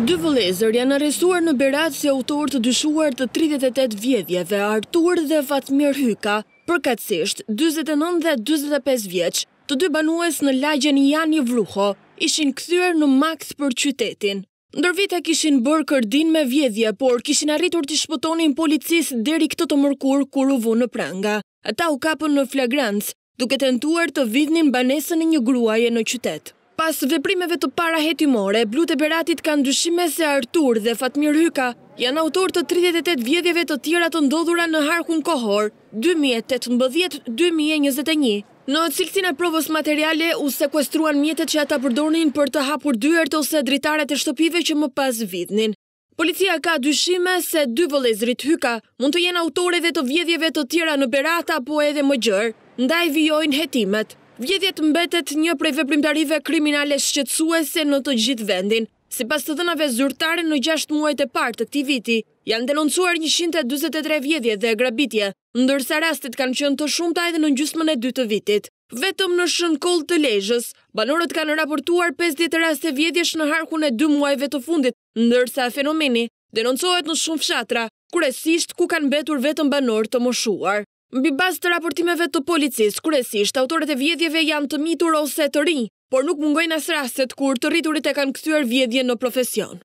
Dë vëlezër janë arresuar në berat se autor të dyshuar të 38 vjedhjeve Artur dhe Fatmir Hyka, përkatsisht 29 dhe 25 vjeq, të dy banues në lagjen Jani Vruho, ishin këthyër në maks për qytetin. Ndër vite kishin bërë kërdin me vjedhje, por kishin arritur të shpotonin policis deri këtë të mërkur kur u vu në pranga. Ata u kapën në flagrantës, duke tentuar të vidnin banesën e një gruaje në qytetë. Pas veprimeve të para hetimore, Blute Beratit kanë dyshime se Artur dhe Fatmir Hyka janë autor të 38 vjedjeve të tjera të ndodhura në harkun kohor 2018-2021. Në cilësin e provës materiale, u sekwestruan mjetet që ata përdornin për të hapur dyert ose dritaret e shtëpive që më pas vidnin. Policia ka dyshime se dy vëlezrit Hyka mund të jenë autoreve të vjedjeve të tjera në Berata po edhe më gjërë, ndaj vjojnë hetimet. Vjetjet mbetet një prej veprimtarive kriminale shqetsuese në të gjithë vendin. Si pas të dënave zyrtare në 6 muajt e partë të këti viti, janë denoncuar 123 vjetje dhe grabitje, ndërsa rastit kanë qënë të shumë taj dhe në gjusmën e 2 të vitit. Vetëm në shën kol të lejshës, banorët kanë raportuar 50 raste vjetjesh në harkun e 2 muajve të fundit, ndërsa fenomeni denoncohet në shumë fshatra, kërësisht ku kanë betur vetëm banorë të moshuar. Mbi bas të raportimeve të policis, kërësisht, autorët e vjedhjeve janë të mitur ose të ri, por nuk mungojnë as rastet kur të rriturit e kanë këtyr vjedhje në profesion.